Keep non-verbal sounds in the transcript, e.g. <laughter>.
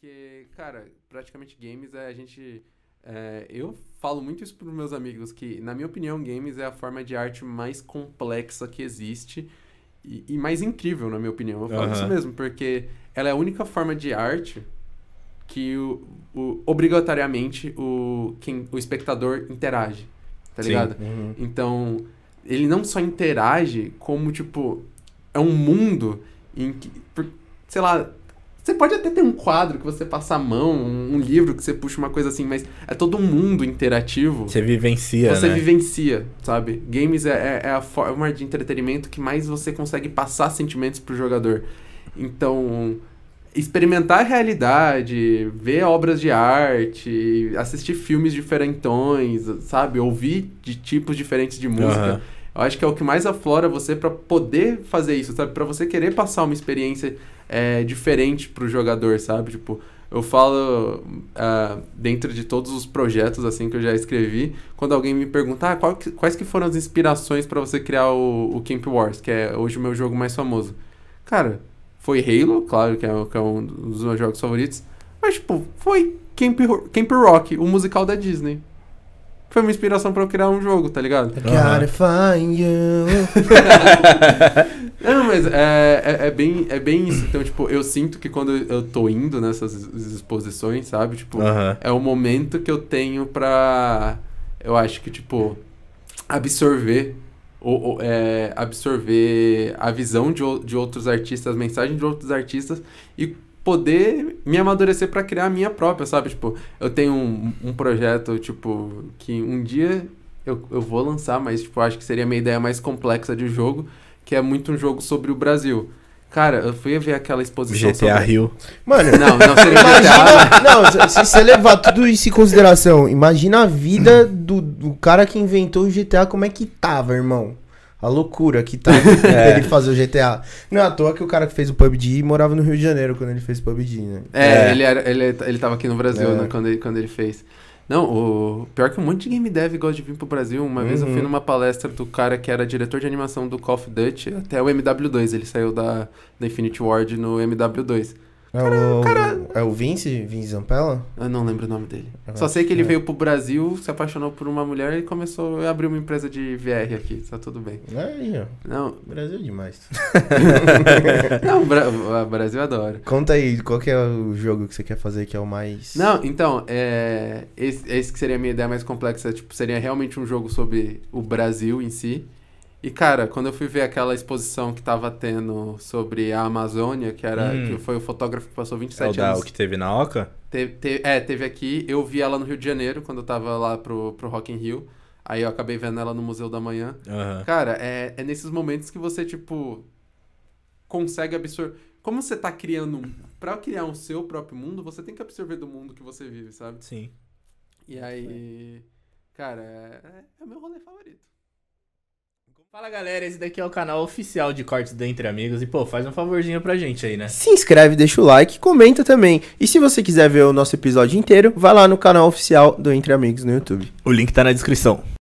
porque, cara, praticamente games é a gente. É, eu falo muito isso para meus amigos, que, na minha opinião, games é a forma de arte mais complexa que existe e, e mais incrível, na minha opinião. Eu falo uhum. isso mesmo, porque ela é a única forma de arte que, o, o obrigatoriamente, o, quem, o espectador interage, tá Sim. ligado? Uhum. Então, ele não só interage, como, tipo, é um mundo em que. Por, sei lá, você pode até ter um quadro que você passa a mão, um livro que você puxa uma coisa assim, mas é todo um mundo interativo. Você vivencia, Você né? vivencia, sabe? Games é, é, é a forma é de entretenimento que mais você consegue passar sentimentos pro jogador. Então, experimentar a realidade, ver obras de arte, assistir filmes diferentões, sabe? Ouvir de tipos diferentes de música... Uhum eu acho que é o que mais aflora você para poder fazer isso, sabe? Para você querer passar uma experiência é, diferente pro jogador, sabe? Tipo, eu falo uh, dentro de todos os projetos assim que eu já escrevi, quando alguém me pergunta ah, que, quais que foram as inspirações para você criar o, o Camp Wars, que é hoje o meu jogo mais famoso. Cara, foi Halo, claro, que é, que é um dos meus jogos favoritos, mas tipo, foi Camp, Camp Rock, o musical da Disney foi uma inspiração pra eu criar um jogo, tá ligado? I gotta find you. <laughs> Não, mas é, é, é, bem, é bem isso. Então, tipo, eu sinto que quando eu tô indo nessas exposições, sabe? Tipo, é o momento que eu tenho pra. Eu acho que, tipo, absorver. Ou, ou é, absorver a visão de, de outros artistas, a mensagem de outros artistas e poder me amadurecer para criar a minha própria, sabe? Tipo, eu tenho um, um projeto, tipo, que um dia eu, eu vou lançar, mas, tipo, acho que seria a minha ideia mais complexa de jogo, que é muito um jogo sobre o Brasil. Cara, eu fui ver aquela exposição. GTA sobre... Rio. Mano, não, não seria imagina, né? Não, se você levar tudo isso em consideração, imagina a vida do, do cara que inventou o GTA, como é que tava, irmão a loucura que tá <laughs> é. ele fazer o GTA. Não é à toa que o cara que fez o PUBG morava no Rio de Janeiro quando ele fez o PUBG, né? É, é. Ele, era, ele, ele tava aqui no Brasil é. né, quando, ele, quando ele fez. Não, o pior que um monte de game dev gosta de vir pro Brasil. Uma uhum. vez eu fui uhum. numa palestra do cara que era diretor de animação do Call of Duty até o MW2. Ele saiu da, da Infinity Ward no MW2. É o, cara... é o Vince? Vince Zampella? Eu não lembro o nome dele. Uhum. Só sei que ele é. veio pro Brasil, se apaixonou por uma mulher e começou a abrir uma empresa de VR aqui. Tá tudo bem. Aí, ó. Não. Brasil é demais. <laughs> não, Bra ah, Brasil adora. Conta aí, qual que é o jogo que você quer fazer que é o mais... Não, então, é... Esse, esse que seria a minha ideia mais complexa. Tipo, seria realmente um jogo sobre o Brasil em si. E, cara, quando eu fui ver aquela exposição que tava tendo sobre a Amazônia, que era hum. que foi o fotógrafo que passou 27 é o anos. o que teve na Oca? Te, te, é, teve aqui. Eu vi ela no Rio de Janeiro, quando eu tava lá pro, pro Rock in Rio. Aí eu acabei vendo ela no Museu da Manhã. Uhum. Cara, é, é nesses momentos que você, tipo, consegue absorver. Como você tá criando. Pra criar um seu próprio mundo, você tem que absorver do mundo que você vive, sabe? Sim. E aí. Cara, é, é meu rolê favorito. Fala galera, esse daqui é o canal oficial de cortes do Entre Amigos e pô, faz um favorzinho pra gente aí, né? Se inscreve, deixa o like, comenta também. E se você quiser ver o nosso episódio inteiro, vai lá no canal oficial do Entre Amigos no YouTube. O link tá na descrição.